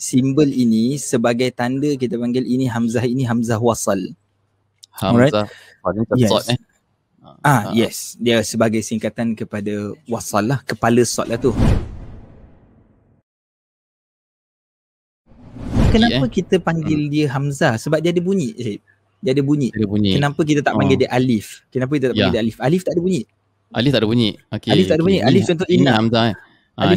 simbol ini sebagai tanda kita panggil ini hamzah ini hamzah wasal. Hamzah. Right? Yes. Sort, eh? ah, ah yes, dia sebagai singkatan kepada wasal lah, kepala sot lah tu. Kenapa yeah. kita panggil hmm. dia hamzah? Sebab dia ada bunyi. Eh? Dia ada bunyi. Dia bunyi. Kenapa kita tak panggil oh. dia alif? Kenapa kita tak panggil ya. dia alif? Alif tak ada bunyi. Alif tak ada bunyi. Okey. Alif tak ada bunyi. Alif contoh ini, ini hamzah eh. Ah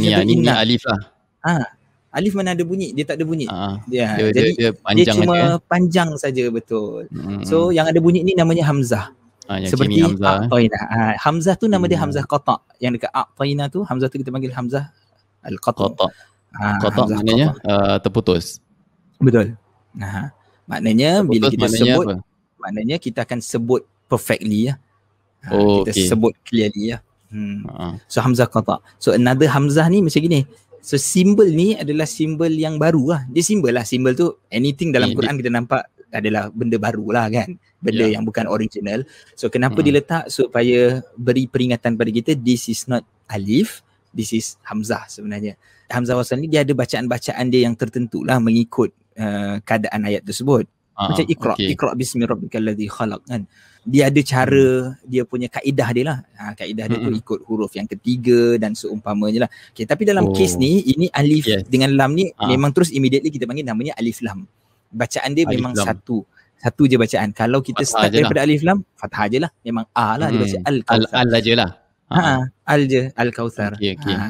alif ah, lah. Ah alif mana ada bunyi dia tak ada bunyi ha, yeah. Ah. Ya, dia, jadi, dia dia panjang dia cuma aja. Eh. panjang saja betul hmm. so yang ada bunyi ni namanya hamzah ha, seperti aqtaina eh. ha, ah, hamzah tu nama dia hmm. hamzah qata yang dekat aqtaina tu hamzah tu kita panggil hamzah al qata qata ha, maknanya uh, terputus betul ha maknanya terputus bila kita maknanya sebut apa? maknanya kita akan sebut perfectly ya ha, oh, kita okay. sebut clearly ya Hmm. So Hamzah kata. So another Hamzah ni macam gini. So simbol ni adalah simbol yang baru lah. Dia simbol lah. Simbol tu anything dalam yeah, Quran kita nampak adalah benda baru lah kan. Benda yeah. yang bukan original. So kenapa hmm. diletak supaya beri peringatan pada kita this is not Alif. This is Hamzah sebenarnya. Hamzah Wasal ni dia ada bacaan-bacaan dia yang tertentu lah mengikut uh, keadaan ayat tersebut. Uh, macam ikra okay. ikra bismi rabbikal ladzi khalaq kan dia ada cara hmm. dia punya kaedah dia lah ha, kaedah dia hmm. tu ikut huruf yang ketiga dan seumpamanya lah okay, tapi dalam oh. case ni ini alif yes. dengan lam ni uh. memang terus immediately kita panggil namanya alif lam bacaan dia alif memang lam. satu satu je bacaan kalau kita fathah start lah. daripada lah. alif lam fathah je lah memang a lah hmm. dia baca al al, al, al je lah ha, al je al kauthar okay, okay. Ha.